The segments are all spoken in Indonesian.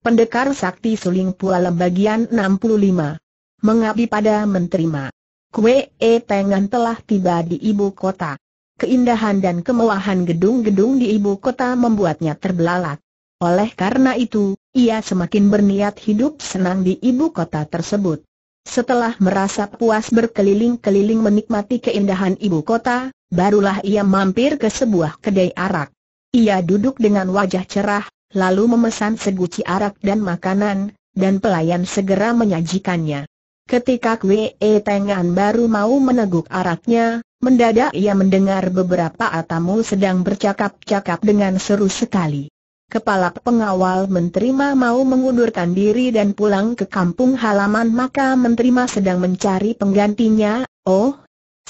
Pendekar Sakti Suling Pualem bagian 65. Mengabdi pada menerima. Kue E Tengan telah tiba di ibu kota. Keindahan dan kemewahan gedung-gedung di ibu kota membuatnya terbelalak. Oleh karena itu, ia semakin berniat hidup senang di ibu kota tersebut. Setelah merasa puas berkeliling-keliling menikmati keindahan ibu kota, barulah ia mampir ke sebuah kedai arak. Ia duduk dengan wajah cerah, lalu memesan seguci arak dan makanan, dan pelayan segera menyajikannya. Ketika Kwe e Tengan baru mau meneguk araknya, mendadak ia mendengar beberapa atamu sedang bercakap-cakap dengan seru sekali. Kepala pengawal menerima mau mengundurkan diri dan pulang ke kampung halaman maka menerima sedang mencari penggantinya, oh,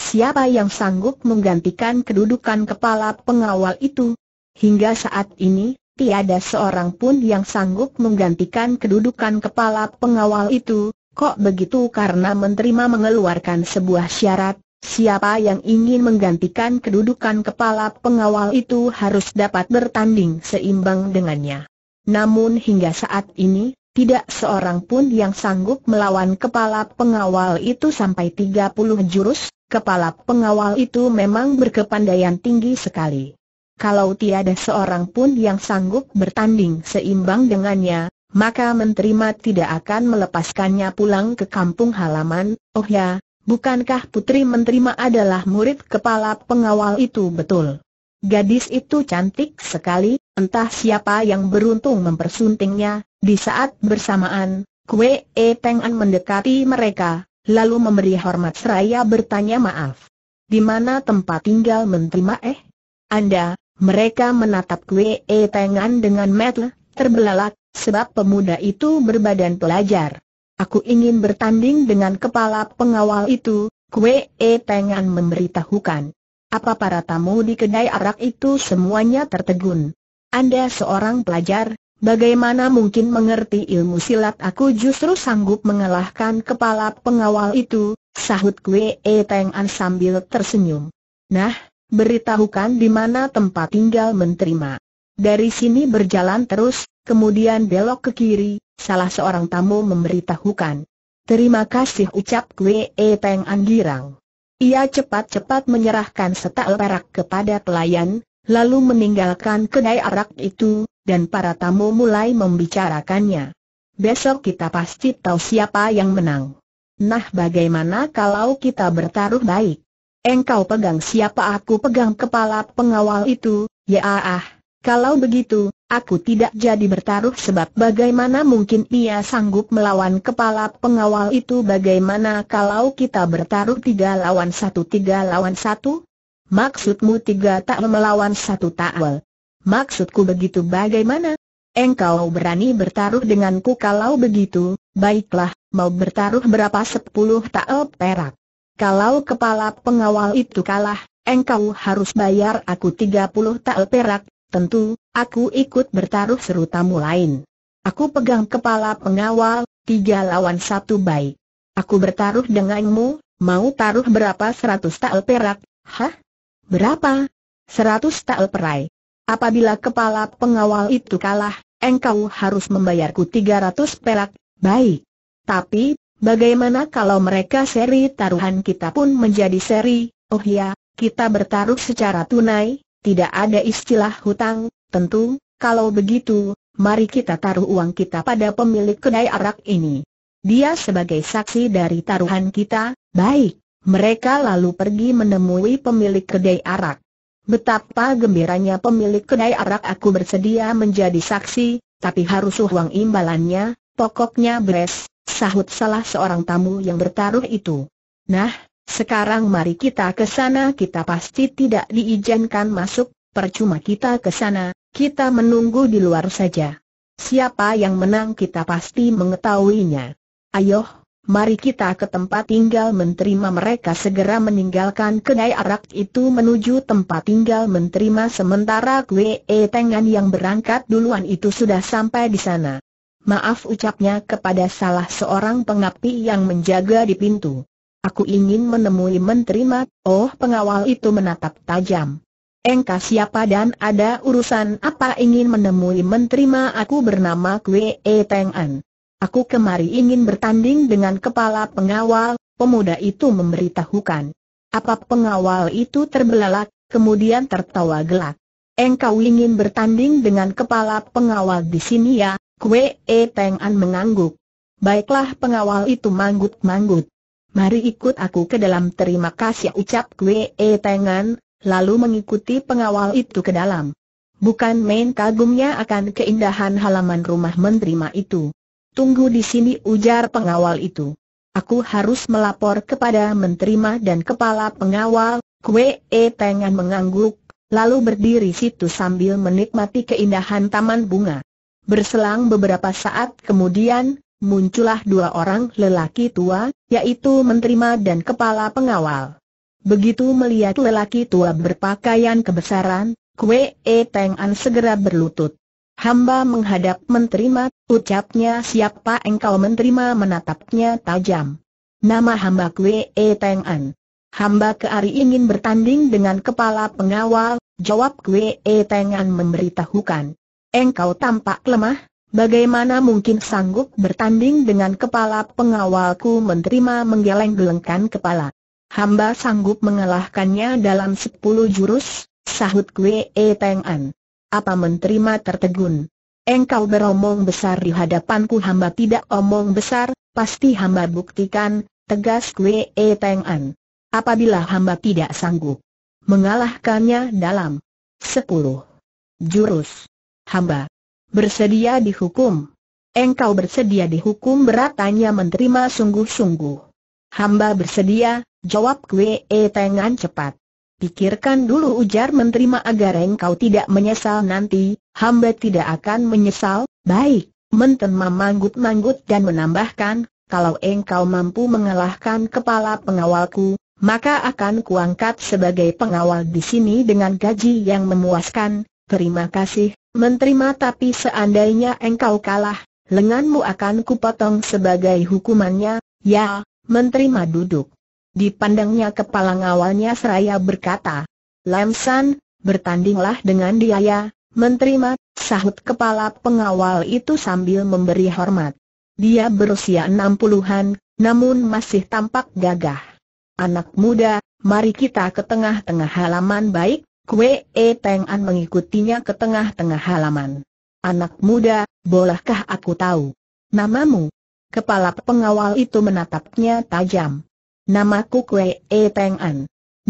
siapa yang sanggup menggantikan kedudukan kepala pengawal itu? Hingga saat ini, tiada seorang pun yang sanggup menggantikan kedudukan kepala pengawal itu, kok begitu karena menerima mengeluarkan sebuah syarat, siapa yang ingin menggantikan kedudukan kepala pengawal itu harus dapat bertanding seimbang dengannya. Namun hingga saat ini, tidak seorang pun yang sanggup melawan kepala pengawal itu sampai 30 jurus, kepala pengawal itu memang berkepandaian tinggi sekali kalau tiada seorang pun yang sanggup bertanding seimbang dengannya, maka Menteri Mat tidak akan melepaskannya pulang ke kampung halaman. Oh ya, bukankah Putri Menteri Mat adalah murid kepala pengawal itu betul? Gadis itu cantik sekali, entah siapa yang beruntung mempersuntingnya, di saat bersamaan, Kue E An mendekati mereka, lalu memberi hormat seraya bertanya maaf. Di mana tempat tinggal Menteri eh? Anda, mereka menatap Kwe E Tengan dengan metel, terbelalak, sebab pemuda itu berbadan pelajar. Aku ingin bertanding dengan kepala pengawal itu, Kwe E Tengan memberitahukan. Apa para tamu di kedai arak itu semuanya tertegun. Anda seorang pelajar, bagaimana mungkin mengerti ilmu silat aku justru sanggup mengalahkan kepala pengawal itu, sahut Kwe E Tengan sambil tersenyum. Nah, beritahukan di mana tempat tinggal menerima. Dari sini berjalan terus, kemudian belok ke kiri, salah seorang tamu memberitahukan. Terima kasih ucap Kwe e Peng Anggirang. Ia cepat-cepat menyerahkan setel perak kepada pelayan, lalu meninggalkan kedai arak itu, dan para tamu mulai membicarakannya. Besok kita pasti tahu siapa yang menang. Nah bagaimana kalau kita bertaruh baik? Engkau pegang siapa aku pegang kepala pengawal itu, ya ah. Kalau begitu, aku tidak jadi bertaruh sebab bagaimana mungkin ia sanggup melawan kepala pengawal itu bagaimana kalau kita bertaruh tiga lawan satu tiga lawan satu? Maksudmu tiga tak melawan satu takwal? Maksudku begitu bagaimana? Engkau berani bertaruh denganku kalau begitu, baiklah, mau bertaruh berapa sepuluh takel perak. Kalau kepala pengawal itu kalah, engkau harus bayar aku 30 tael perak, tentu, aku ikut bertaruh seru tamu lain. Aku pegang kepala pengawal, tiga lawan satu baik. Aku bertaruh denganmu, mau taruh berapa 100 tael perak, hah? Berapa? 100 tael perai. Apabila kepala pengawal itu kalah, engkau harus membayarku 300 perak, baik. Tapi, Bagaimana kalau mereka seri taruhan kita pun menjadi seri, oh ya, kita bertaruh secara tunai, tidak ada istilah hutang, tentu, kalau begitu, mari kita taruh uang kita pada pemilik kedai arak ini. Dia sebagai saksi dari taruhan kita, baik. Mereka lalu pergi menemui pemilik kedai arak. Betapa gembiranya pemilik kedai arak aku bersedia menjadi saksi, tapi harus uang imbalannya, pokoknya beres, sahut salah seorang tamu yang bertaruh itu. Nah, sekarang mari kita ke sana kita pasti tidak diizinkan masuk, percuma kita ke sana, kita menunggu di luar saja. Siapa yang menang kita pasti mengetahuinya. Ayo, mari kita ke tempat tinggal menerima mereka segera meninggalkan kedai arak itu menuju tempat tinggal menerima sementara Kwe Tengan yang berangkat duluan itu sudah sampai di sana maaf ucapnya kepada salah seorang pengapi yang menjaga di pintu. Aku ingin menemui Menteri Mat, oh pengawal itu menatap tajam. Engkau siapa dan ada urusan apa ingin menemui Menteri Ma aku bernama Kwe E Teng An. Aku kemari ingin bertanding dengan kepala pengawal, pemuda itu memberitahukan. Apa pengawal itu terbelalak, kemudian tertawa gelak. Engkau ingin bertanding dengan kepala pengawal di sini ya, Kue E An mengangguk. Baiklah pengawal itu manggut-manggut. Mari ikut aku ke dalam terima kasih ucap Kue E An, lalu mengikuti pengawal itu ke dalam. Bukan main kagumnya akan keindahan halaman rumah menerima itu. Tunggu di sini ujar pengawal itu. Aku harus melapor kepada menterima dan kepala pengawal, Kue E An mengangguk, lalu berdiri situ sambil menikmati keindahan taman bunga. Berselang beberapa saat kemudian, muncullah dua orang lelaki tua, yaitu menterima dan kepala pengawal. Begitu melihat lelaki tua berpakaian kebesaran, Kue E Teng An segera berlutut. Hamba menghadap menterima, ucapnya siapa engkau menterima menatapnya tajam. Nama hamba Kue E Teng An. Hamba keari ingin bertanding dengan kepala pengawal, jawab Kue E Teng An memberitahukan engkau tampak lemah, bagaimana mungkin sanggup bertanding dengan kepala pengawalku menerima menggeleng-gelengkan kepala. Hamba sanggup mengalahkannya dalam sepuluh jurus, sahut Kwe E Teng An. Apa menerima tertegun? Engkau beromong besar di hadapanku hamba tidak omong besar, pasti hamba buktikan, tegas Kwe E Teng An. Apabila hamba tidak sanggup mengalahkannya dalam sepuluh jurus, hamba. Bersedia dihukum. Engkau bersedia dihukum berat tanya menerima sungguh-sungguh. Hamba bersedia, jawab Kwe e Tengan cepat. Pikirkan dulu ujar menerima agar engkau tidak menyesal nanti, hamba tidak akan menyesal, baik. Menten memanggut manggut-manggut dan menambahkan, kalau engkau mampu mengalahkan kepala pengawalku, maka akan kuangkat sebagai pengawal di sini dengan gaji yang memuaskan, terima kasih, Menerima tapi seandainya engkau kalah, lenganmu akan kupotong sebagai hukumannya, ya, menerima duduk. Dipandangnya kepala ngawalnya seraya berkata, Lamsan, bertandinglah dengan dia ya, menerima, sahut kepala pengawal itu sambil memberi hormat. Dia berusia enam puluhan, namun masih tampak gagah. Anak muda, mari kita ke tengah-tengah halaman baik, Kwee Peng e An mengikutinya ke tengah-tengah halaman. Anak muda, bolehkah aku tahu? Namamu? Kepala pengawal itu menatapnya tajam. Namaku Kwee Peng e An.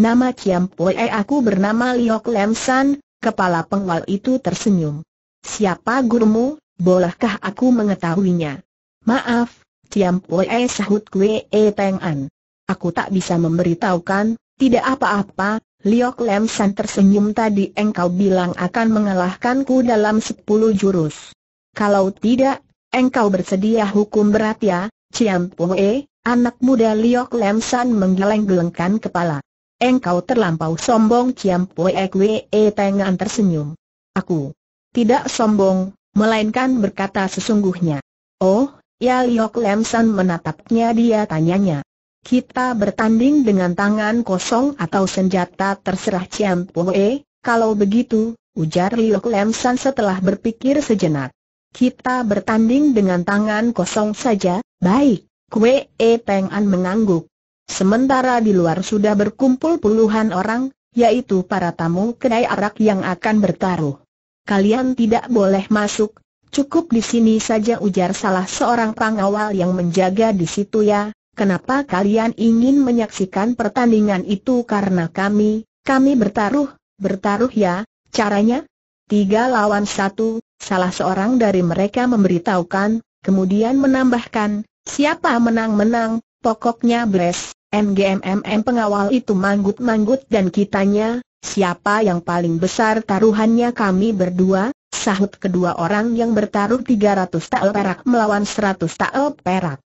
Nama Ciam Pue aku bernama Liok Lem San, kepala pengawal itu tersenyum. Siapa gurumu, bolehkah aku mengetahuinya? Maaf, Ciam Pue sahut Kwee Peng e An. Aku tak bisa memberitahukan, tidak apa-apa, Liok Lem San tersenyum tadi engkau bilang akan mengalahkanku dalam sepuluh jurus. Kalau tidak, engkau bersedia hukum berat ya, Ciam Pue, anak muda Liok Lem San menggeleng-gelengkan kepala. Engkau terlampau sombong Ciam Pue Kwe e Tengan tersenyum. Aku tidak sombong, melainkan berkata sesungguhnya. Oh, ya Liok Lem San menatapnya dia tanyanya. Kita bertanding dengan tangan kosong atau senjata terserah Ciam Poe, kalau begitu, ujar Liu Lemsan setelah berpikir sejenak. Kita bertanding dengan tangan kosong saja, baik, Kue E Peng An mengangguk. Sementara di luar sudah berkumpul puluhan orang, yaitu para tamu kedai arak yang akan bertaruh. Kalian tidak boleh masuk, cukup di sini saja ujar salah seorang pengawal yang menjaga di situ ya, Kenapa kalian ingin menyaksikan pertandingan itu karena kami, kami bertaruh, bertaruh ya, caranya? Tiga lawan satu, salah seorang dari mereka memberitahukan, kemudian menambahkan, siapa menang-menang, pokoknya bres, MGMMM pengawal itu manggut-manggut dan kitanya, siapa yang paling besar taruhannya kami berdua, sahut kedua orang yang bertaruh 300 tael perak melawan 100 tael perak.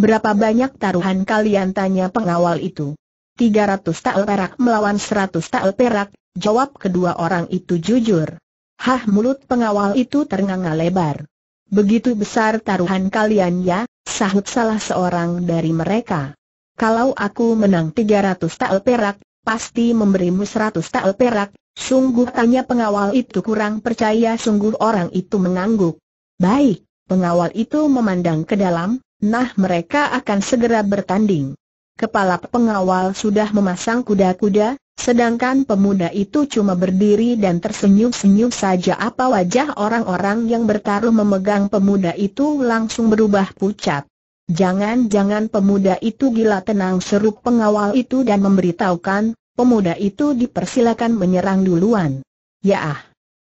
Berapa banyak taruhan kalian tanya pengawal itu? 300 tael perak melawan 100 tael perak, jawab kedua orang itu jujur. Hah mulut pengawal itu ternganga lebar. Begitu besar taruhan kalian ya, sahut salah seorang dari mereka. Kalau aku menang 300 tael perak, pasti memberimu 100 tael perak, sungguh tanya pengawal itu kurang percaya sungguh orang itu mengangguk. Baik, pengawal itu memandang ke dalam, Nah mereka akan segera bertanding. Kepala pengawal sudah memasang kuda-kuda, sedangkan pemuda itu cuma berdiri dan tersenyum-senyum saja apa wajah orang-orang yang bertaruh memegang pemuda itu langsung berubah pucat. Jangan-jangan pemuda itu gila tenang seru pengawal itu dan memberitahukan, pemuda itu dipersilakan menyerang duluan. Ya ah,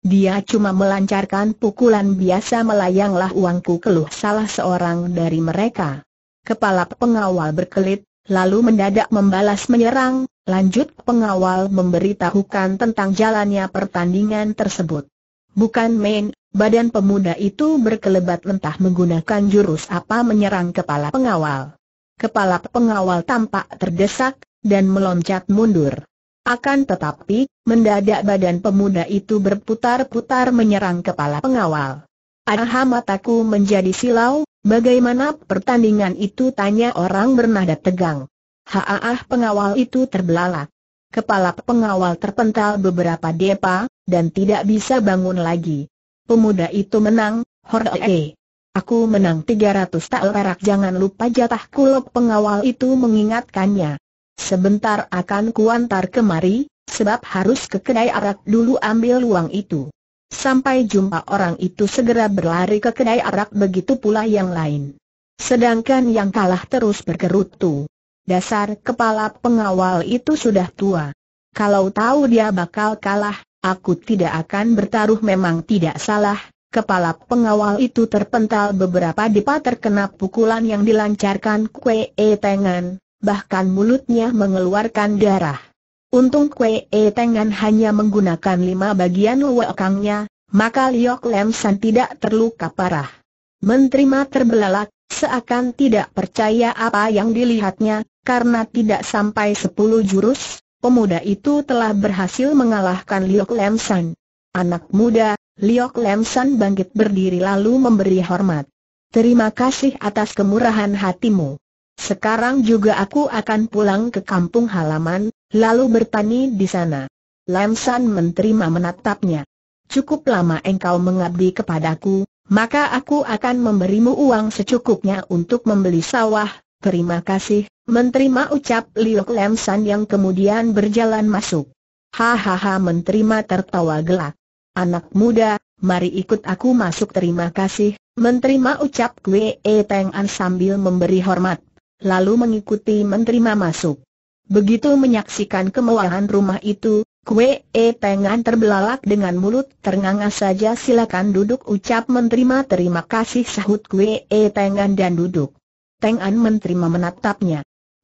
dia cuma melancarkan pukulan biasa melayanglah uangku keluh salah seorang dari mereka. Kepala pengawal berkelit, lalu mendadak membalas menyerang, lanjut pengawal memberitahukan tentang jalannya pertandingan tersebut. Bukan main, badan pemuda itu berkelebat lentah menggunakan jurus apa menyerang kepala pengawal. Kepala pengawal tampak terdesak, dan meloncat mundur. Akan tetapi, mendadak badan pemuda itu berputar-putar menyerang kepala pengawal. Aha mataku menjadi silau, bagaimana pertandingan itu tanya orang bernada tegang. Haah pengawal itu terbelalak. Kepala pengawal terpental beberapa depa, dan tidak bisa bangun lagi. Pemuda itu menang, horee. Eh, eh. Aku menang 300 tak perak jangan lupa jatah kulok pengawal itu mengingatkannya. Sebentar akan kuantar kemari, sebab harus ke kedai arak dulu ambil uang itu. Sampai jumpa orang itu segera berlari ke kedai arak begitu pula yang lain. Sedangkan yang kalah terus bergerutu. Dasar kepala pengawal itu sudah tua. Kalau tahu dia bakal kalah, aku tidak akan bertaruh memang tidak salah. Kepala pengawal itu terpental beberapa dipa terkena pukulan yang dilancarkan kue e tengan bahkan mulutnya mengeluarkan darah. Untung Kwee e Tengan hanya menggunakan lima bagian wakangnya, maka Liok Lem San tidak terluka parah. Menterima terbelalak, seakan tidak percaya apa yang dilihatnya, karena tidak sampai sepuluh jurus, pemuda itu telah berhasil mengalahkan Liok Lem San. Anak muda, Liok Lem San bangkit berdiri lalu memberi hormat. Terima kasih atas kemurahan hatimu. Sekarang juga aku akan pulang ke kampung halaman, lalu bertani di sana. Lam San menerima menatapnya. Cukup lama engkau mengabdi kepadaku, maka aku akan memberimu uang secukupnya untuk membeli sawah. Terima kasih, menerima ucap Liok Lam San yang kemudian berjalan masuk. Hahaha menerima tertawa gelak. Anak muda, mari ikut aku masuk terima kasih, menerima ucap Gue E Teng An sambil memberi hormat lalu mengikuti menerima masuk. Begitu menyaksikan kemewahan rumah itu, Kue E Pengan terbelalak dengan mulut ternganga saja silakan duduk ucap menerima terima kasih sahut Kue E Pengan dan duduk. Tengan menerima menatapnya.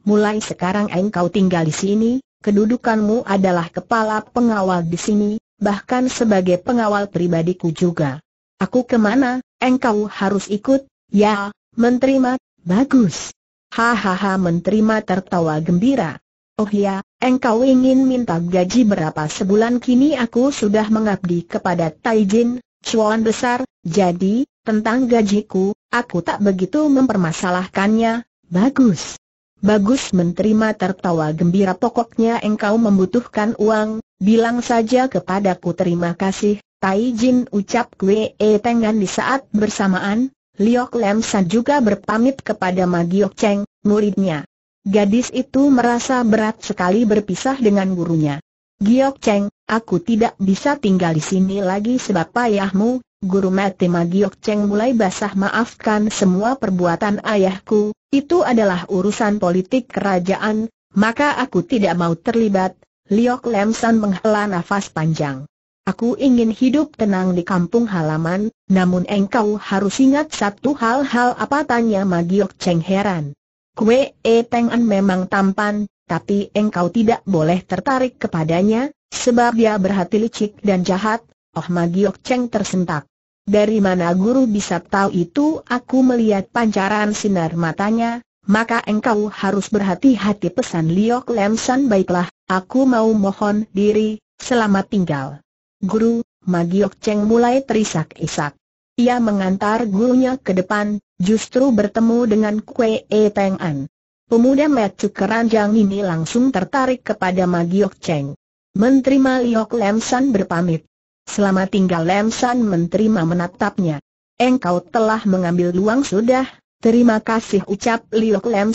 Mulai sekarang engkau tinggal di sini, kedudukanmu adalah kepala pengawal di sini, bahkan sebagai pengawal pribadiku juga. Aku kemana, engkau harus ikut, ya, menerima, bagus. Hahaha menerima tertawa gembira. Oh ya, engkau ingin minta gaji berapa sebulan kini aku sudah mengabdi kepada Taijin, cuan besar, jadi, tentang gajiku, aku tak begitu mempermasalahkannya, bagus. Bagus menerima tertawa gembira pokoknya engkau membutuhkan uang, bilang saja kepadaku terima kasih, Taijin ucap kue Tengan di saat bersamaan, Liok Lem San juga berpamit kepada Magiok Cheng, muridnya. Gadis itu merasa berat sekali berpisah dengan gurunya. Giok Cheng, aku tidak bisa tinggal di sini lagi sebab ayahmu, guru mati Magiok Cheng mulai basah maafkan semua perbuatan ayahku, itu adalah urusan politik kerajaan, maka aku tidak mau terlibat. Liok Lem San menghela nafas panjang. Aku ingin hidup tenang di kampung halaman, namun engkau harus ingat satu hal-hal apa tanya Magiok Cheng heran. Kue E Teng An memang tampan, tapi engkau tidak boleh tertarik kepadanya, sebab dia berhati licik dan jahat, oh Magiok Cheng tersentak. Dari mana guru bisa tahu itu aku melihat pancaran sinar matanya, maka engkau harus berhati-hati pesan Liok Lemsan baiklah, aku mau mohon diri, selamat tinggal. Guru, Magiok Cheng mulai terisak-isak. Ia mengantar gurunya ke depan, justru bertemu dengan Kue E Peng An. Pemuda Metu Keranjang ini langsung tertarik kepada Magiok Cheng. Menteri Maliok Lem berpamit. Selama tinggal Lem San Menteri menatapnya. Engkau telah mengambil luang sudah, terima kasih ucap Liok Lem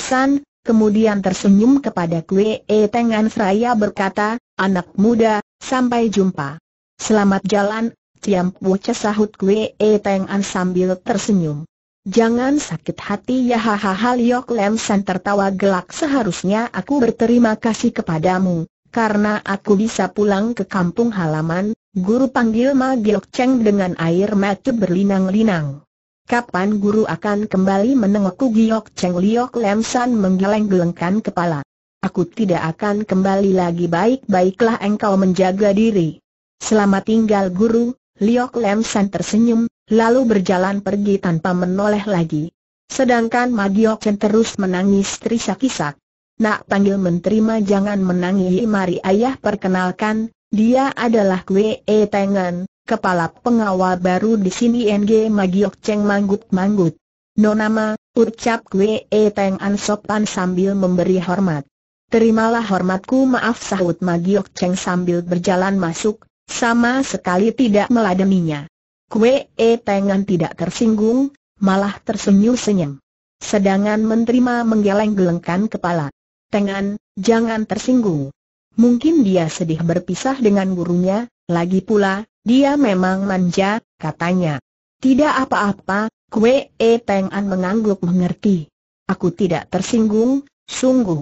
kemudian tersenyum kepada Kue E Teng An seraya berkata, anak muda, sampai jumpa. Selamat jalan, Tiam Woce sahut Kwe E Teng An sambil tersenyum. Jangan sakit hati ya hahaha Liok Lem San tertawa gelak seharusnya aku berterima kasih kepadamu, karena aku bisa pulang ke kampung halaman, guru panggil Ma Giok Cheng dengan air mata berlinang-linang. Kapan guru akan kembali menengokku Giok Cheng Liok Lem San menggeleng-gelengkan kepala. Aku tidak akan kembali lagi baik-baiklah engkau menjaga diri. Selamat tinggal guru, Liok Lem San tersenyum, lalu berjalan pergi tanpa menoleh lagi. Sedangkan Magiok Chen terus menangis terisak-isak. Nak panggil menteri jangan menangi mari ayah perkenalkan, dia adalah Kwe E Tengen, kepala pengawal baru di sini NG Magiok Cheng manggut-manggut. nama ucap Kwe E Tengen sopan sambil memberi hormat. Terimalah hormatku maaf sahut Magiok Cheng sambil berjalan masuk, sama sekali tidak meladeninya. Kue E Tengan tidak tersinggung, malah tersenyum-senyum. Sedangkan menerima menggeleng-gelengkan kepala. Tengan, jangan tersinggung. Mungkin dia sedih berpisah dengan gurunya, lagi pula, dia memang manja, katanya. Tidak apa-apa, Kue E Tengan mengangguk mengerti. Aku tidak tersinggung, sungguh.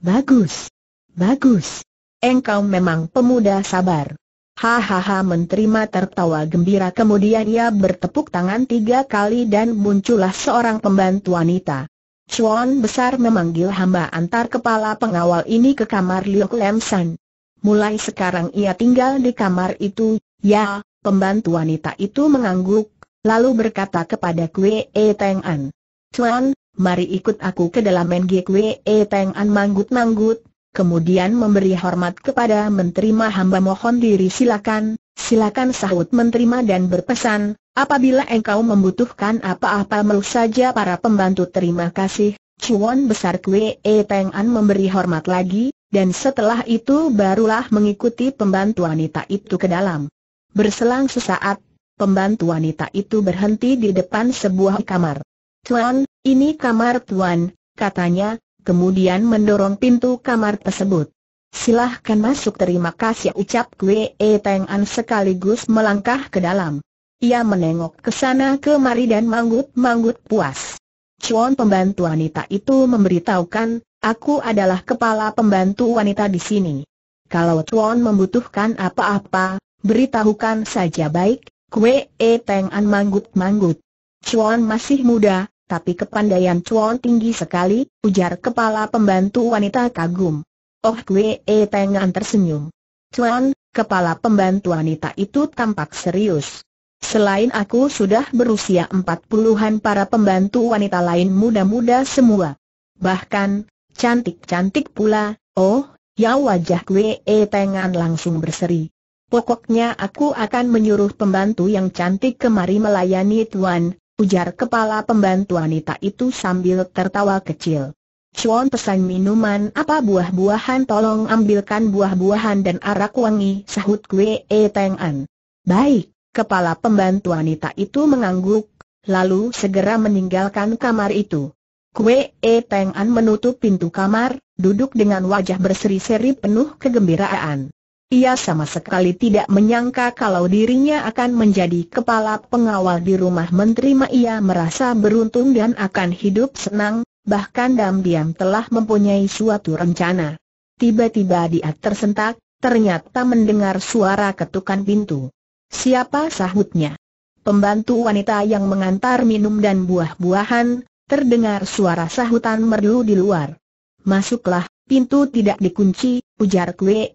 Bagus. Bagus. Engkau memang pemuda sabar. Hahaha menerima tertawa gembira kemudian ia bertepuk tangan tiga kali dan muncullah seorang pembantu wanita. Chuan besar memanggil hamba antar kepala pengawal ini ke kamar Liu Lam Mulai sekarang ia tinggal di kamar itu, ya, pembantu wanita itu mengangguk, lalu berkata kepada Kwe E Teng An. Chuan, mari ikut aku ke dalam Mengi Kwe E Teng An manggut-manggut, kemudian memberi hormat kepada menteri hamba mohon diri silakan, silakan sahut menteri dan berpesan, apabila engkau membutuhkan apa-apa melu saja para pembantu terima kasih, Cuan besar Kwe E Peng An memberi hormat lagi, dan setelah itu barulah mengikuti pembantu wanita itu ke dalam. Berselang sesaat, pembantu wanita itu berhenti di depan sebuah kamar. Tuan, ini kamar Tuan, katanya, kemudian mendorong pintu kamar tersebut. Silahkan masuk terima kasih ucap Kwee Teng An sekaligus melangkah ke dalam. Ia menengok ke sana kemari dan manggut-manggut puas. Chuan pembantu wanita itu memberitahukan, aku adalah kepala pembantu wanita di sini. Kalau Chuan membutuhkan apa-apa, beritahukan saja baik, Kwee Teng An manggut-manggut. Chuan masih muda, tapi kepandaian Chuan tinggi sekali, ujar kepala pembantu wanita kagum. Oh Kwe E Pengan tersenyum. Chuan, kepala pembantu wanita itu tampak serius. Selain aku sudah berusia empat puluhan para pembantu wanita lain muda-muda semua. Bahkan, cantik-cantik pula, oh, ya wajah Kwe E Pengan langsung berseri. Pokoknya aku akan menyuruh pembantu yang cantik kemari melayani Tuan, ujar kepala pembantu wanita itu sambil tertawa kecil. Chuan pesan minuman apa buah-buahan tolong ambilkan buah-buahan dan arak wangi sahut Kwe E Teng An. Baik, kepala pembantu wanita itu mengangguk, lalu segera meninggalkan kamar itu. Kwe E Teng An menutup pintu kamar, duduk dengan wajah berseri-seri penuh kegembiraan. Ia sama sekali tidak menyangka kalau dirinya akan menjadi kepala pengawal di rumah menteri Ma ia merasa beruntung dan akan hidup senang, bahkan diam-diam telah mempunyai suatu rencana. Tiba-tiba dia tersentak, ternyata mendengar suara ketukan pintu. Siapa sahutnya? Pembantu wanita yang mengantar minum dan buah-buahan, terdengar suara sahutan merdu di luar. Masuklah, pintu tidak dikunci, ujar Kwe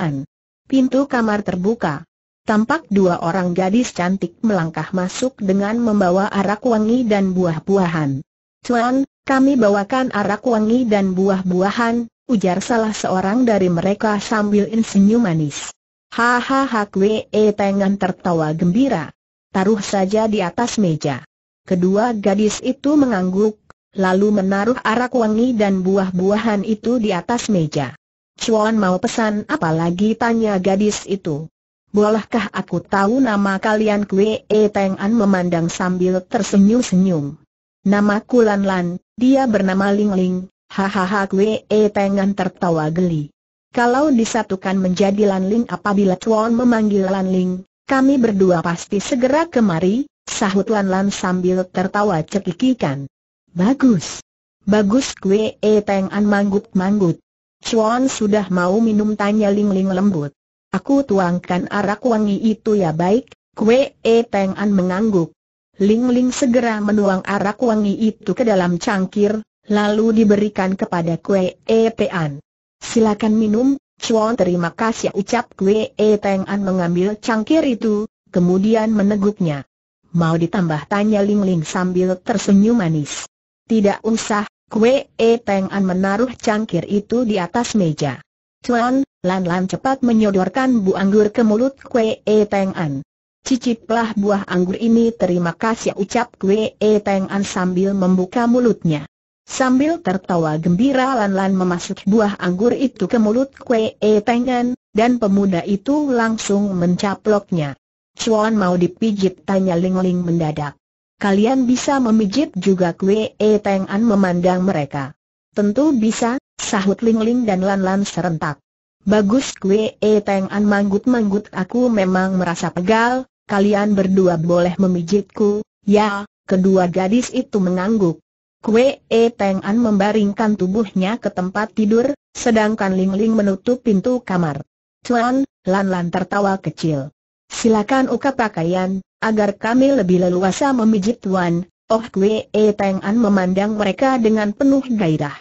An pintu kamar terbuka. Tampak dua orang gadis cantik melangkah masuk dengan membawa arak wangi dan buah-buahan. Tuan, kami bawakan arak wangi dan buah-buahan, ujar salah seorang dari mereka sambil insinyur manis. Hahaha Kwee Tengan tertawa gembira. Taruh saja di atas meja. Kedua gadis itu mengangguk, lalu menaruh arak wangi dan buah-buahan itu di atas meja. Cuan mau pesan apa lagi tanya gadis itu. Bolehkah aku tahu nama kalian Kue E Teng An memandang sambil tersenyum-senyum. Nama Lan Lan, dia bernama Ling Ling, hahaha Kue E Teng An tertawa geli. Kalau disatukan menjadi Lan Ling apabila Cuan memanggil Lan Ling, kami berdua pasti segera kemari, sahut Lan Lan sambil tertawa cekikikan. Bagus. Bagus kue E Teng An manggut-manggut. Chuan sudah mau minum tanya Ling Ling lembut. Aku tuangkan arak wangi itu ya baik, kue e Peng An mengangguk. Ling Ling segera menuang arak wangi itu ke dalam cangkir, lalu diberikan kepada kue e Peng An. Silakan minum, Chuan terima kasih ucap kue e Peng An mengambil cangkir itu, kemudian meneguknya. Mau ditambah tanya Ling Ling sambil tersenyum manis. Tidak usah, Kue E An menaruh cangkir itu di atas meja. Tuan, Lan Lan cepat menyodorkan buah anggur ke mulut Kue E An. Ciciplah buah anggur ini terima kasih ucap Kue E An sambil membuka mulutnya. Sambil tertawa gembira Lan Lan memasuk buah anggur itu ke mulut Kue E An, dan pemuda itu langsung mencaploknya. Cuan mau dipijit tanya Ling Ling mendadak kalian bisa memijit juga kue e Teng An memandang mereka. Tentu bisa, sahut Ling Ling dan Lan Lan serentak. Bagus kue e Teng An manggut-manggut aku memang merasa pegal, kalian berdua boleh memijitku, ya, kedua gadis itu mengangguk. Kue e Teng An membaringkan tubuhnya ke tempat tidur, sedangkan Ling Ling menutup pintu kamar. Cuan, Lan Lan tertawa kecil. Silakan uka pakaian, agar kami lebih leluasa memijit Tuan, Oh Kwe e Teng An memandang mereka dengan penuh gairah.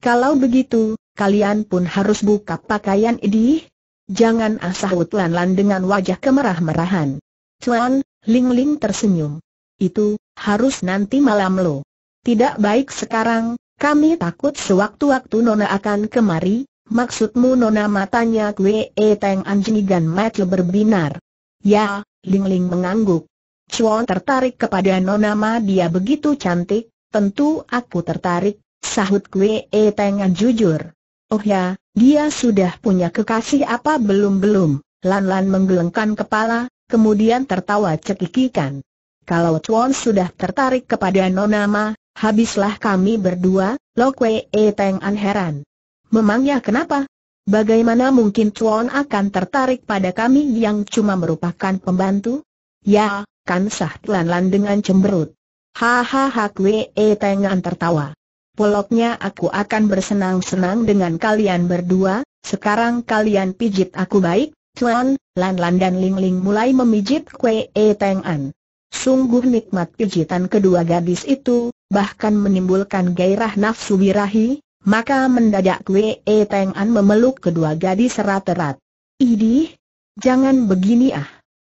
Kalau begitu, kalian pun harus buka pakaian ini. Jangan asah Tuan Lan dengan wajah kemerah-merahan. Tuan, Ling Ling tersenyum. Itu, harus nanti malam lo. Tidak baik sekarang, kami takut sewaktu-waktu Nona akan kemari, maksudmu Nona matanya Kwe e Teng An jenigan mat berbinar. Ya, Lingling mengangguk. Chuan tertarik kepada nona dia begitu cantik, tentu aku tertarik, sahut Kwe E Tengan jujur. Oh ya, dia sudah punya kekasih apa belum-belum? Lan-lan menggelengkan kepala, kemudian tertawa cekikikan. Kalau Chuan sudah tertarik kepada nona habislah kami berdua, Lo Kwe E Tengan heran. Memangnya kenapa? Bagaimana mungkin Chuan akan tertarik pada kami yang cuma merupakan pembantu? Ya, kan sah Lan dengan cemberut. Hahaha Kwe Tengan tertawa. Poloknya aku akan bersenang-senang dengan kalian berdua, sekarang kalian pijit aku baik, Chuan, Lan Lan dan Ling Ling mulai memijit Kwe Tengan. Sungguh nikmat pijitan kedua gadis itu, bahkan menimbulkan gairah nafsu birahi, maka mendadak Kwe E Teng An memeluk kedua gadis erat-erat. Idih, jangan begini ah.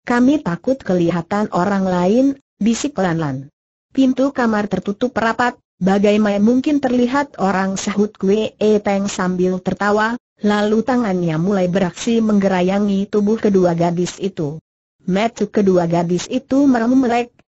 Kami takut kelihatan orang lain, bisik pelan-pelan. Pintu kamar tertutup rapat, bagaimana mungkin terlihat orang sahut Kwe E Teng sambil tertawa, lalu tangannya mulai beraksi menggerayangi tubuh kedua gadis itu. Metu kedua gadis itu merem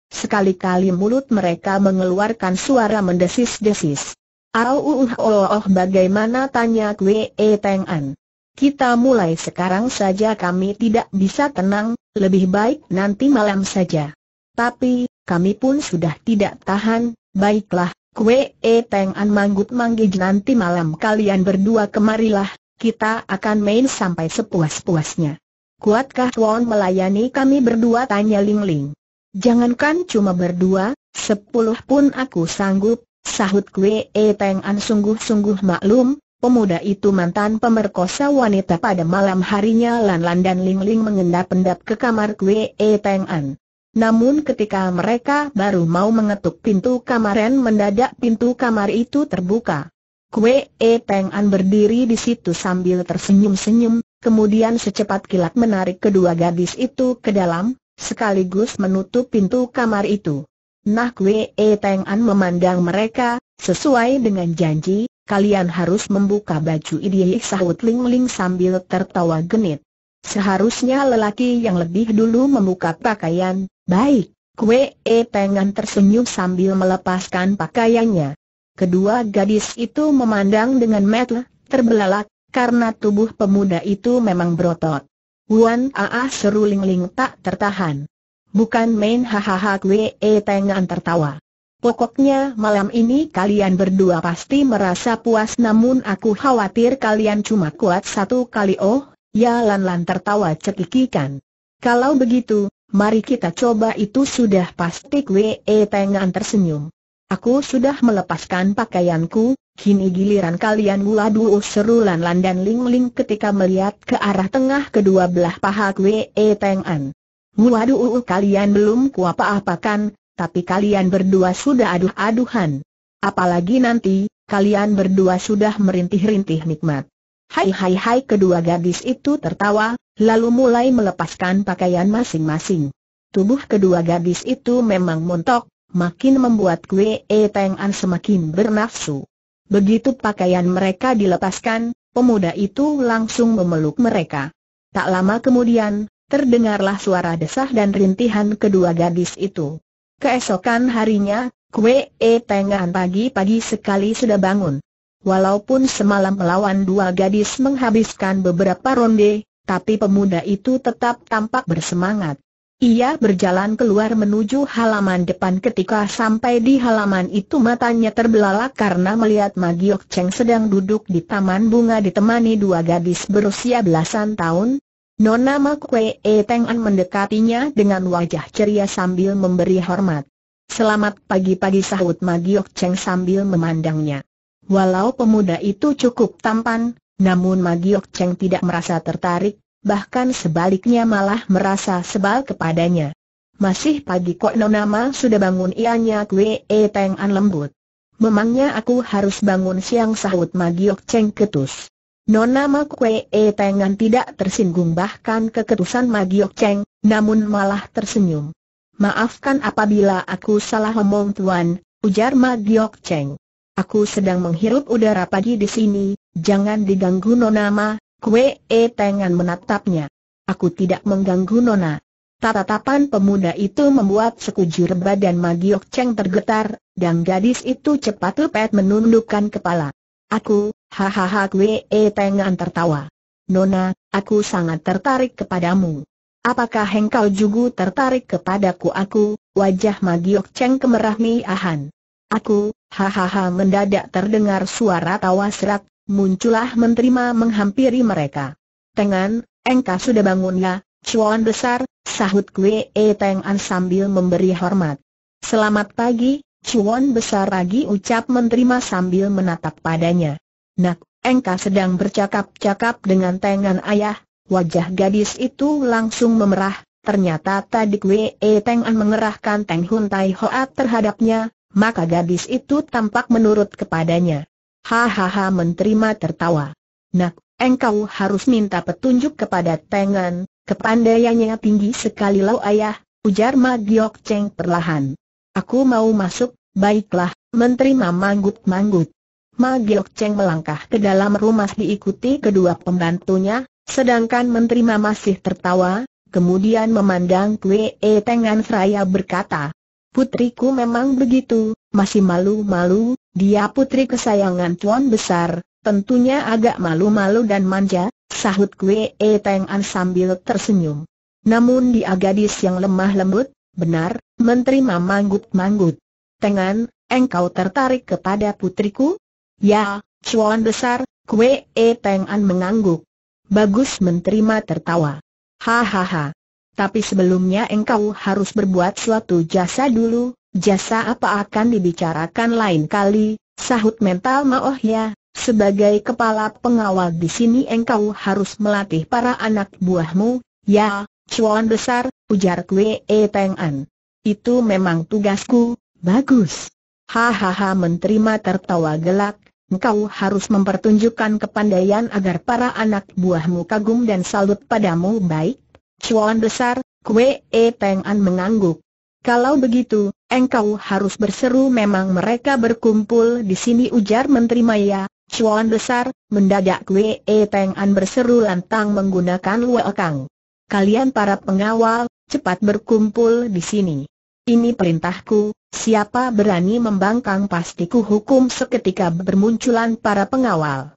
sekali-kali mulut mereka mengeluarkan suara mendesis-desis. Au uh, uh, oh, oh, bagaimana tanya Kwe Teng An. Kita mulai sekarang saja kami tidak bisa tenang, lebih baik nanti malam saja. Tapi, kami pun sudah tidak tahan, baiklah, Kwe Teng An manggut manggij nanti malam kalian berdua kemarilah, kita akan main sampai sepuas-puasnya. Kuatkah Tuan melayani kami berdua tanya Ling Ling. Jangankan cuma berdua, sepuluh pun aku sanggup, Sahut Kwe E An sungguh-sungguh maklum, pemuda itu mantan pemerkosa wanita pada malam harinya Lan Lan dan Ling Ling mengendap-endap ke kamar Kwe E An. Namun ketika mereka baru mau mengetuk pintu kamar, kamaren mendadak pintu kamar itu terbuka. Kue E Peng An berdiri di situ sambil tersenyum-senyum, kemudian secepat kilat menarik kedua gadis itu ke dalam, sekaligus menutup pintu kamar itu. Nak Wee e Teng An memandang mereka, sesuai dengan janji, kalian harus membuka baju idiye sahut Ling Ling sambil tertawa genit. Seharusnya lelaki yang lebih dulu membuka pakaian, baik, Kue E Pengan tersenyum sambil melepaskan pakaiannya. Kedua gadis itu memandang dengan metel, terbelalak, karena tubuh pemuda itu memang berotot. Wan Aa seru Ling Ling tak tertahan. Bukan main hahaha Kwe eh, Tengan tertawa. Pokoknya malam ini kalian berdua pasti merasa puas namun aku khawatir kalian cuma kuat satu kali oh, ya Lan Lan tertawa cekikikan. Kalau begitu, mari kita coba itu sudah pasti Kwe eh, Tengan tersenyum. Aku sudah melepaskan pakaianku, Kini giliran kalian waduh seru Lan Lan dan Ling Ling ketika melihat ke arah tengah kedua belah paha Kwee eh, Teng An. Waduh uh, uh, kalian belum kuapa-apakan, tapi kalian berdua sudah aduh-aduhan. Apalagi nanti, kalian berdua sudah merintih-rintih nikmat. Hai hai hai kedua gadis itu tertawa, lalu mulai melepaskan pakaian masing-masing. Tubuh kedua gadis itu memang montok, makin membuat Kue Teng An semakin bernafsu. Begitu pakaian mereka dilepaskan, pemuda itu langsung memeluk mereka. Tak lama kemudian, terdengarlah suara desah dan rintihan kedua gadis itu. Keesokan harinya, Kue E Tengahan pagi-pagi sekali sudah bangun. Walaupun semalam melawan dua gadis menghabiskan beberapa ronde, tapi pemuda itu tetap tampak bersemangat. Ia berjalan keluar menuju halaman depan ketika sampai di halaman itu matanya terbelalak karena melihat Magiok Cheng sedang duduk di taman bunga ditemani dua gadis berusia belasan tahun, Nona Makwe E an mendekatinya dengan wajah ceria sambil memberi hormat. Selamat pagi-pagi sahut Magiok Cheng sambil memandangnya. Walau pemuda itu cukup tampan, namun Magiok Cheng tidak merasa tertarik, bahkan sebaliknya malah merasa sebal kepadanya. Masih pagi kok Nona Ma sudah bangun ianya Kwe E an lembut. Memangnya aku harus bangun siang sahut Magiok Cheng ketus. Nona Ma E Pengan tidak tersinggung bahkan keketusan Magiok Cheng, namun malah tersenyum. Maafkan apabila aku salah omong tuan, ujar Magiok Cheng. Aku sedang menghirup udara pagi di sini, jangan diganggu Nona Ma, Kue E Pengan menatapnya. Aku tidak mengganggu Nona. Tatapan pemuda itu membuat sekujur badan Magiok Cheng tergetar, dan gadis itu cepat lepet menundukkan kepala. Aku, Hahaha Kwe eh, Tengan tertawa. Nona, aku sangat tertarik kepadamu. Apakah engkau juga tertarik kepadaku aku, wajah Magiok Cheng kemerah miahan. Aku, hahaha mendadak terdengar suara tawa serak, muncullah menerima menghampiri mereka. Tengan, engkau sudah bangun ya, cuan besar, sahut kue eh, Tengan sambil memberi hormat. Selamat pagi, cuan besar lagi ucap menerima sambil menatap padanya. Nak, engkau sedang bercakap-cakap dengan tangan ayah, wajah gadis itu langsung memerah, ternyata tadi Wei e Teng An mengerahkan Teng Hun Tai Hoa terhadapnya, maka gadis itu tampak menurut kepadanya. Hahaha menerima tertawa. Nak, engkau harus minta petunjuk kepada Tengan, kepandaiannya tinggi sekali lau ayah, ujar Ma Giok Cheng perlahan. Aku mau masuk, baiklah, menerima manggut-manggut. Ma Giok Cheng melangkah ke dalam rumah diikuti kedua pembantunya, sedangkan Menteri Ma masih tertawa, kemudian memandang Kue E Tengan Seraya berkata, Putriku memang begitu, masih malu-malu, dia putri kesayangan Tuan Besar, tentunya agak malu-malu dan manja, sahut Kue E Tengan sambil tersenyum. Namun dia gadis yang lemah lembut, benar, Menteri Ma manggut-manggut. Tengan, engkau tertarik kepada putriku? Ya, cuan besar, kue e Peng'an mengangguk. Bagus menerima tertawa. Hahaha. Tapi sebelumnya engkau harus berbuat suatu jasa dulu, jasa apa akan dibicarakan lain kali, sahut mental Maoh ya. Sebagai kepala pengawal di sini engkau harus melatih para anak buahmu, ya, cuan besar, ujar kue E Peng'an. Itu memang tugasku, bagus. Hahaha menerima tertawa gelak, Engkau harus mempertunjukkan kepandaian agar para anak buahmu kagum dan salut padamu baik. Cuan besar, kue e An mengangguk. Kalau begitu, engkau harus berseru memang mereka berkumpul di sini ujar Menteri Maya. Cuan besar, mendadak kue e An berseru lantang menggunakan luakang. Kalian para pengawal, cepat berkumpul di sini. Ini perintahku, siapa berani membangkang pastiku hukum seketika bermunculan para pengawal.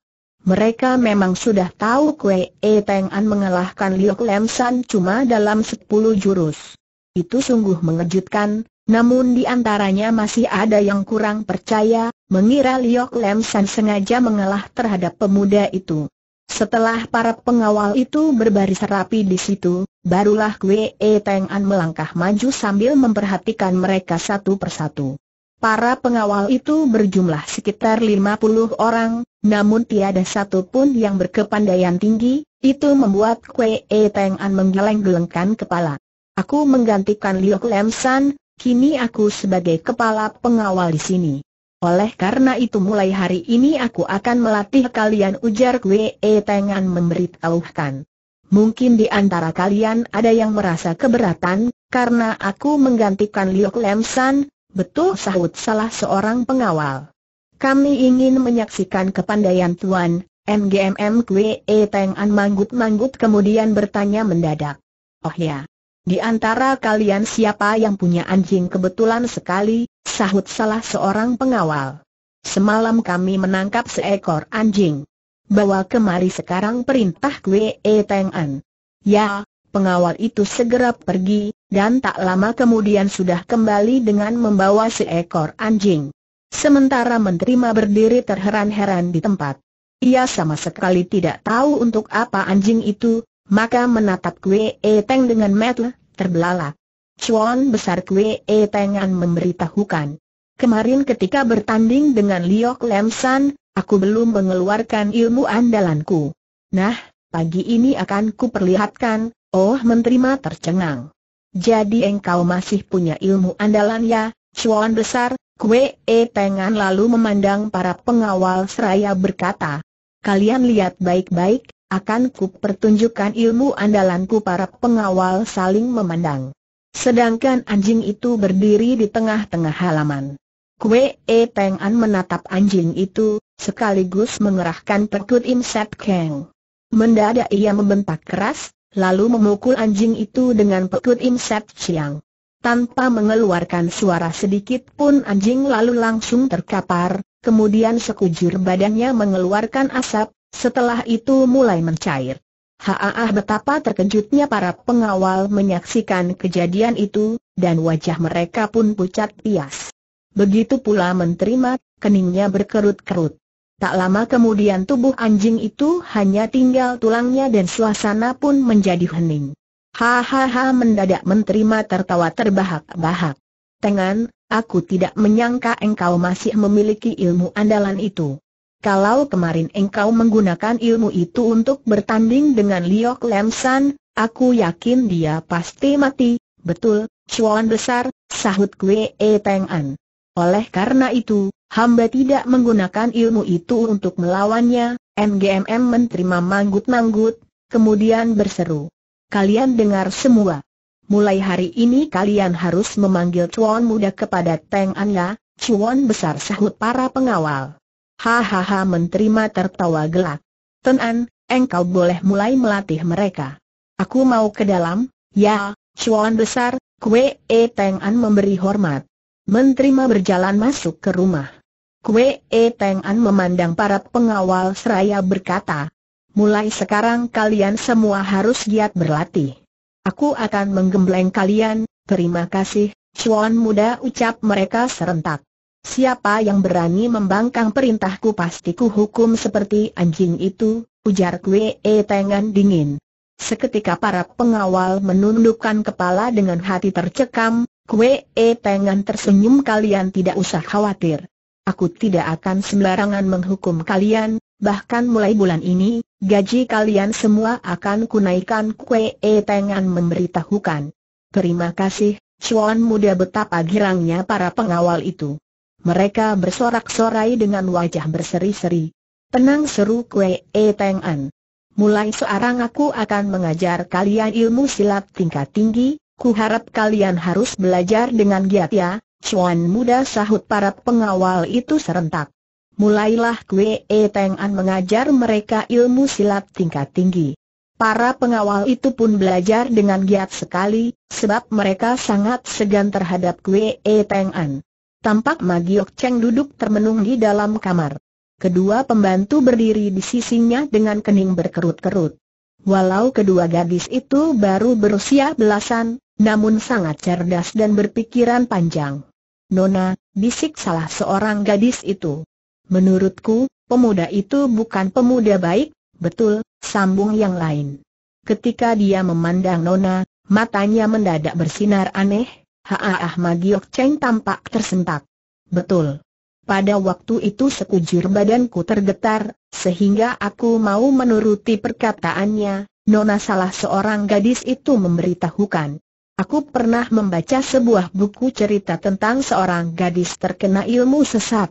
Mereka memang sudah tahu Kue E Teng An mengalahkan Liu Lem San cuma dalam sepuluh jurus. Itu sungguh mengejutkan, namun di antaranya masih ada yang kurang percaya, mengira Liu Lem San sengaja mengalah terhadap pemuda itu. Setelah para pengawal itu berbaris rapi di situ, barulah Kwe e Teng An melangkah maju sambil memperhatikan mereka satu persatu. Para pengawal itu berjumlah sekitar 50 orang, namun tiada satu pun yang berkepandaian tinggi, itu membuat Kwe e Teng An menggeleng-gelengkan kepala. Aku menggantikan Liu Lemsan, kini aku sebagai kepala pengawal di sini. Oleh karena itu mulai hari ini aku akan melatih kalian ujar Kwe Tengan memberitahukan. Mungkin di antara kalian ada yang merasa keberatan, karena aku menggantikan Liok Lemsan, betul sahut salah seorang pengawal. Kami ingin menyaksikan kepandaian Tuan, MGMM Kwe Tengan manggut-manggut kemudian bertanya mendadak. Oh ya, di antara kalian siapa yang punya anjing kebetulan sekali, sahut salah seorang pengawal. Semalam kami menangkap seekor anjing. Bawa kemari sekarang perintah Kwe e Teng An. Ya, pengawal itu segera pergi, dan tak lama kemudian sudah kembali dengan membawa seekor anjing. Sementara Menteri berdiri terheran-heran di tempat. Ia sama sekali tidak tahu untuk apa anjing itu, maka menatap Kue teng dengan mata terbelalak. Cuan besar Kue tengan memberitahukan. Kemarin ketika bertanding dengan Liok Lem San, aku belum mengeluarkan ilmu andalanku. Nah, pagi ini akan kuperlihatkan, oh menerima tercengang. Jadi engkau masih punya ilmu andalan ya, Chuan besar, Kue tengan lalu memandang para pengawal seraya berkata. Kalian lihat baik-baik, akan ku pertunjukkan ilmu andalanku para pengawal saling memandang. Sedangkan anjing itu berdiri di tengah-tengah halaman. Kue E Peng An menatap anjing itu, sekaligus mengerahkan perkut imset keng. Mendadak ia membentak keras, lalu memukul anjing itu dengan perkut imset siang. Tanpa mengeluarkan suara sedikit pun anjing lalu langsung terkapar, kemudian sekujur badannya mengeluarkan asap, setelah itu mulai mencair. Haah betapa terkejutnya para pengawal menyaksikan kejadian itu, dan wajah mereka pun pucat pias. Begitu pula menerima, keningnya berkerut-kerut. Tak lama kemudian tubuh anjing itu hanya tinggal tulangnya dan suasana pun menjadi hening. Hahaha mendadak menerima tertawa terbahak-bahak. Tengan, aku tidak menyangka engkau masih memiliki ilmu andalan itu. Kalau kemarin engkau menggunakan ilmu itu untuk bertanding dengan Liok Lemsan, aku yakin dia pasti mati, betul, cuan besar, sahut kue E Peng An. Oleh karena itu, hamba tidak menggunakan ilmu itu untuk melawannya, MGMM menerima manggut-manggut, kemudian berseru. Kalian dengar semua. Mulai hari ini kalian harus memanggil cuan muda kepada Teng An ya, cuan besar sahut para pengawal. Hahaha menerima tertawa gelak. Tenan, engkau boleh mulai melatih mereka. Aku mau ke dalam, ya, cuan besar, kue e An memberi hormat. Menterima berjalan masuk ke rumah. Kue e An memandang para pengawal seraya berkata, Mulai sekarang kalian semua harus giat berlatih. Aku akan menggembleng kalian, terima kasih, cuan muda ucap mereka serentak. Siapa yang berani membangkang perintahku pasti hukum seperti anjing itu, ujar Kwe e Tengan dingin. Seketika para pengawal menundukkan kepala dengan hati tercekam, Kwe e Tengan tersenyum kalian tidak usah khawatir. Aku tidak akan sembarangan menghukum kalian, bahkan mulai bulan ini, gaji kalian semua akan kunaikan Kwe e Tengan memberitahukan. Terima kasih, cuan muda betapa girangnya para pengawal itu. Mereka bersorak-sorai dengan wajah berseri-seri. Tenang seru Kue E Teng An. Mulai sekarang aku akan mengajar kalian ilmu silat tingkat tinggi, ku harap kalian harus belajar dengan giat ya, Cuan muda sahut para pengawal itu serentak. Mulailah Kue E Teng An mengajar mereka ilmu silat tingkat tinggi. Para pengawal itu pun belajar dengan giat sekali, sebab mereka sangat segan terhadap Kue E Teng An. Tampak Magiok Cheng duduk termenung di dalam kamar. Kedua pembantu berdiri di sisinya dengan kening berkerut-kerut. Walau kedua gadis itu baru berusia belasan, namun sangat cerdas dan berpikiran panjang. Nona, bisik salah seorang gadis itu. Menurutku, pemuda itu bukan pemuda baik, betul, sambung yang lain. Ketika dia memandang Nona, matanya mendadak bersinar aneh, Haaah Ahmad Cheng tampak tersentak. Betul. Pada waktu itu sekujur badanku tergetar, sehingga aku mau menuruti perkataannya, Nona salah seorang gadis itu memberitahukan. Aku pernah membaca sebuah buku cerita tentang seorang gadis terkena ilmu sesat.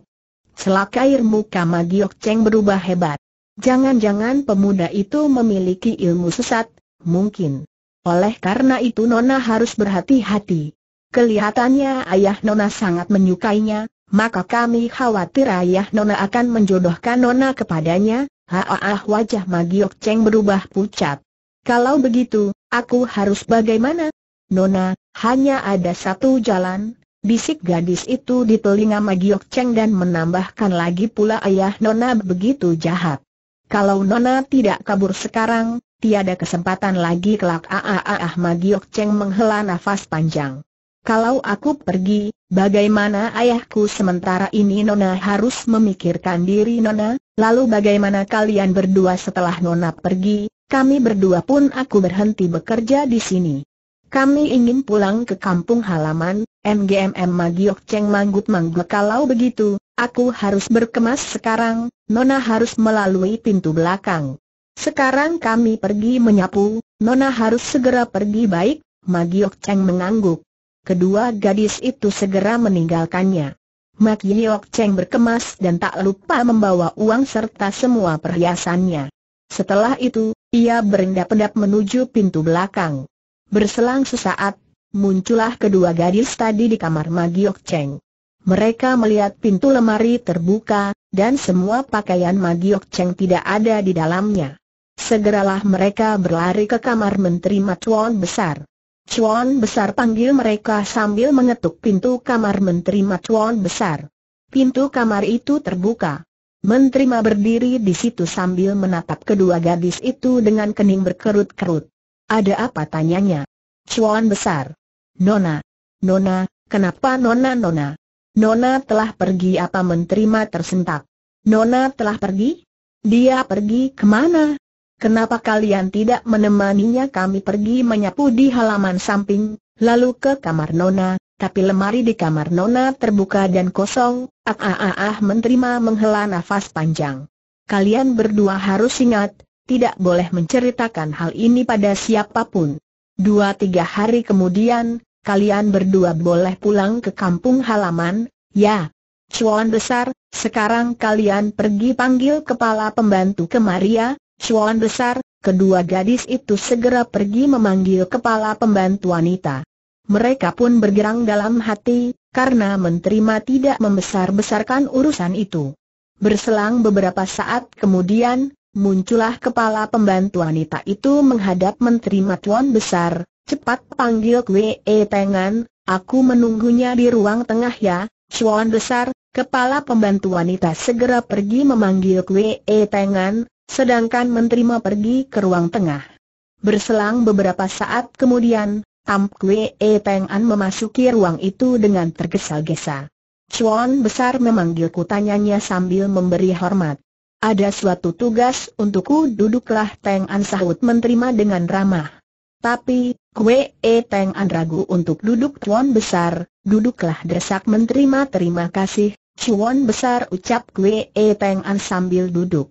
Selak air muka Magiok Cheng berubah hebat. Jangan-jangan pemuda itu memiliki ilmu sesat, mungkin. Oleh karena itu Nona harus berhati-hati. Kelihatannya ayah Nona sangat menyukainya, maka kami khawatir ayah Nona akan menjodohkan Nona kepadanya, haah wajah Magiok Cheng berubah pucat. Kalau begitu, aku harus bagaimana? Nona, hanya ada satu jalan, bisik gadis itu di telinga Magiok Cheng dan menambahkan lagi pula ayah Nona begitu jahat. Kalau Nona tidak kabur sekarang, tiada kesempatan lagi kelak aah Magiok Cheng menghela nafas panjang. Kalau aku pergi, bagaimana ayahku sementara ini Nona harus memikirkan diri Nona, lalu bagaimana kalian berdua setelah Nona pergi, kami berdua pun aku berhenti bekerja di sini. Kami ingin pulang ke kampung halaman, MGMM Magiok Cheng Manggut Manggut kalau begitu, aku harus berkemas sekarang, Nona harus melalui pintu belakang. Sekarang kami pergi menyapu, Nona harus segera pergi baik, Magiok Cheng mengangguk kedua gadis itu segera meninggalkannya. Mak Yiok Cheng berkemas dan tak lupa membawa uang serta semua perhiasannya. Setelah itu, ia berendap-endap menuju pintu belakang. Berselang sesaat, muncullah kedua gadis tadi di kamar Mak Magiok Cheng. Mereka melihat pintu lemari terbuka, dan semua pakaian Mak Magiok Cheng tidak ada di dalamnya. Segeralah mereka berlari ke kamar Menteri Matuan Besar. Chuan Besar panggil mereka sambil mengetuk pintu kamar Menteri Ma Chuan Besar. Pintu kamar itu terbuka. Menteri berdiri di situ sambil menatap kedua gadis itu dengan kening berkerut-kerut. Ada apa tanyanya? Chuan Besar. Nona. Nona, kenapa Nona Nona? Nona telah pergi apa Menteri Ma tersentak? Nona telah pergi? Dia pergi kemana? Kenapa kalian tidak menemaninya kami pergi menyapu di halaman samping, lalu ke kamar Nona, tapi lemari di kamar Nona terbuka dan kosong, ah ah ah, ah menghela nafas panjang. Kalian berdua harus ingat, tidak boleh menceritakan hal ini pada siapapun. Dua tiga hari kemudian, kalian berdua boleh pulang ke kampung halaman, ya. Cuan besar, sekarang kalian pergi panggil kepala pembantu ke Maria. Cuan besar, kedua gadis itu segera pergi memanggil kepala pembantu wanita. Mereka pun bergerang dalam hati, karena menerima tidak membesar-besarkan urusan itu. Berselang beberapa saat kemudian, muncullah kepala pembantu wanita itu menghadap menerima Matuan besar, cepat panggil kue E Tengan, aku menunggunya di ruang tengah ya, tuan besar, kepala pembantu wanita segera pergi memanggil kue E Tengan, sedangkan menerima pergi ke ruang tengah. Berselang beberapa saat kemudian, Tam Kwe E Peng An memasuki ruang itu dengan tergesa-gesa. Chuan besar memanggilku tanyanya sambil memberi hormat. Ada suatu tugas untukku duduklah Peng An sahut menerima dengan ramah. Tapi, Kwe E Peng An ragu untuk duduk Chuan besar, duduklah desak menerima terima kasih, Chuan besar ucap Kwe E Peng An sambil duduk.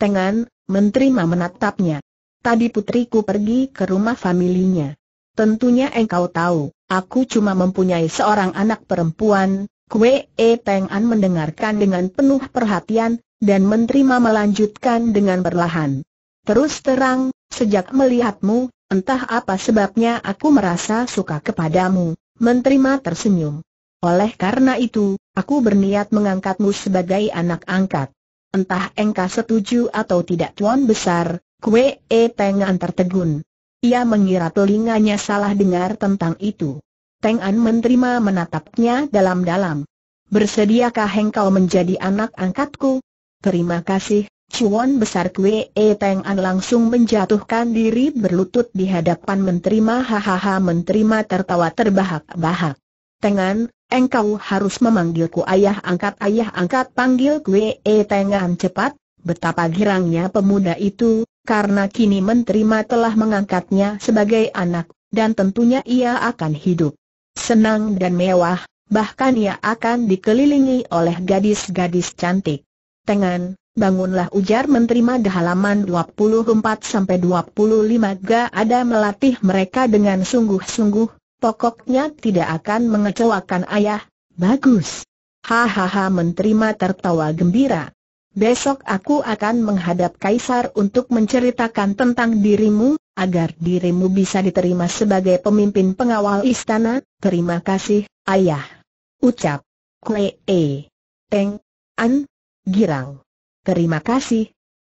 Tengan, menerima menatapnya. Tadi putriku pergi ke rumah familinya. Tentunya engkau tahu, aku cuma mempunyai seorang anak perempuan. Kue E An mendengarkan dengan penuh perhatian, dan menerima melanjutkan dengan perlahan. Terus terang, sejak melihatmu, entah apa sebabnya aku merasa suka kepadamu. Menerima tersenyum. Oleh karena itu, aku berniat mengangkatmu sebagai anak angkat entah engkau setuju atau tidak tuan besar, kue e tengan tertegun. Ia mengira telinganya salah dengar tentang itu. Teng An menerima menatapnya dalam-dalam. Bersediakah engkau menjadi anak angkatku? Terima kasih, Cuan besar kue E Teng An langsung menjatuhkan diri berlutut di hadapan menerima, hahaha menerima tertawa terbahak-bahak. Tengan, engkau harus memanggilku ayah angkat ayah angkat panggil kue e tengan cepat, betapa girangnya pemuda itu, karena kini menterima telah mengangkatnya sebagai anak, dan tentunya ia akan hidup senang dan mewah, bahkan ia akan dikelilingi oleh gadis-gadis cantik. Tengan, bangunlah ujar menterima di halaman 24-25 gak ada melatih mereka dengan sungguh-sungguh, Pokoknya tidak akan mengecewakan ayah, bagus. Hahaha menerima tertawa gembira. Besok aku akan menghadap Kaisar untuk menceritakan tentang dirimu, agar dirimu bisa diterima sebagai pemimpin pengawal istana, terima kasih, ayah. Ucap. Kue E. Teng. An. Girang. Terima kasih,